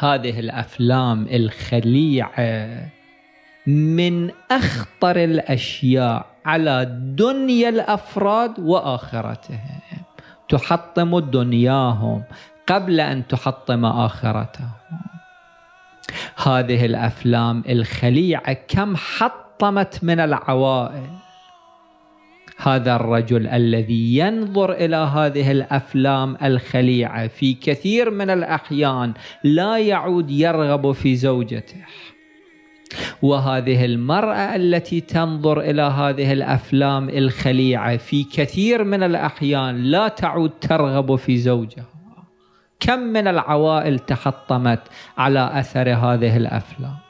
هذه الافلام الخليعه من اخطر الاشياء على دنيا الافراد واخرتهم تحطم دنياهم قبل ان تحطم اخرتهم هذه الافلام الخليعه كم حطمت من العوائل هذا الرجل الذي ينظر الى هذه الافلام الخليعه في كثير من الاحيان لا يعود يرغب في زوجته وهذه المراه التي تنظر الى هذه الافلام الخليعه في كثير من الاحيان لا تعود ترغب في زوجها كم من العوائل تحطمت على اثر هذه الافلام